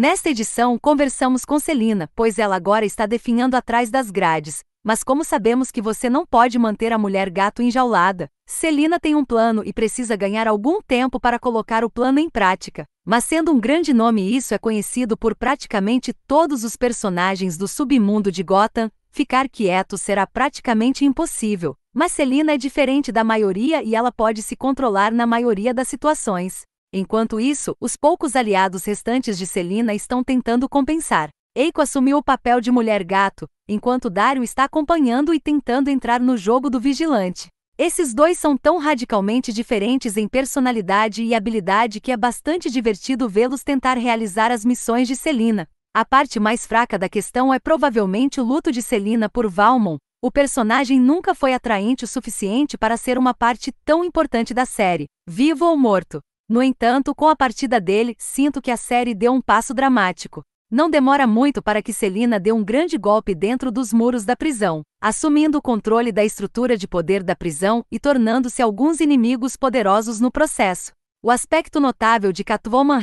Nesta edição, conversamos com Celina, pois ela agora está definhando atrás das grades. Mas como sabemos que você não pode manter a mulher gato enjaulada, Celina tem um plano e precisa ganhar algum tempo para colocar o plano em prática. Mas sendo um grande nome, isso é conhecido por praticamente todos os personagens do submundo de Gotham, ficar quieto será praticamente impossível. Mas Celina é diferente da maioria e ela pode se controlar na maioria das situações. Enquanto isso, os poucos aliados restantes de Celina estão tentando compensar. Eiko assumiu o papel de mulher gato, enquanto Dario está acompanhando e tentando entrar no jogo do vigilante. Esses dois são tão radicalmente diferentes em personalidade e habilidade que é bastante divertido vê-los tentar realizar as missões de Celina. A parte mais fraca da questão é provavelmente o luto de Celina por Valmon. O personagem nunca foi atraente o suficiente para ser uma parte tão importante da série, vivo ou morto. No entanto, com a partida dele, sinto que a série deu um passo dramático. Não demora muito para que Celina dê um grande golpe dentro dos muros da prisão, assumindo o controle da estrutura de poder da prisão e tornando-se alguns inimigos poderosos no processo. O aspecto notável de Catwoman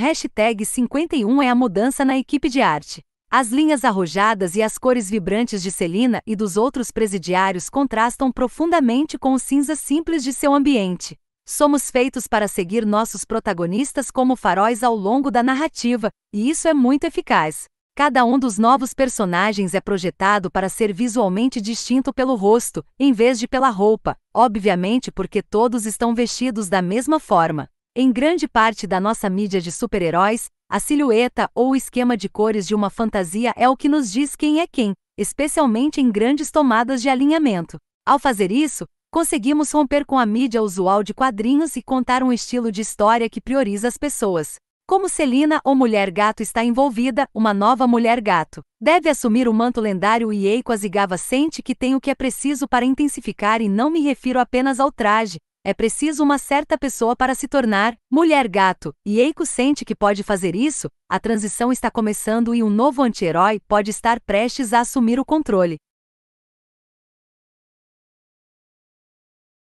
51 é a mudança na equipe de arte. As linhas arrojadas e as cores vibrantes de Celina e dos outros presidiários contrastam profundamente com o cinza simples de seu ambiente. Somos feitos para seguir nossos protagonistas como faróis ao longo da narrativa, e isso é muito eficaz. Cada um dos novos personagens é projetado para ser visualmente distinto pelo rosto, em vez de pela roupa, obviamente porque todos estão vestidos da mesma forma. Em grande parte da nossa mídia de super-heróis, a silhueta ou o esquema de cores de uma fantasia é o que nos diz quem é quem, especialmente em grandes tomadas de alinhamento. Ao fazer isso, conseguimos romper com a mídia usual de quadrinhos e contar um estilo de história que prioriza as pessoas. Como Celina ou Mulher Gato está envolvida, uma nova Mulher Gato deve assumir o manto lendário e Eiko Azigawa sente que tem o que é preciso para intensificar e não me refiro apenas ao traje. É preciso uma certa pessoa para se tornar Mulher Gato, e Eiko sente que pode fazer isso. A transição está começando e um novo anti-herói pode estar prestes a assumir o controle.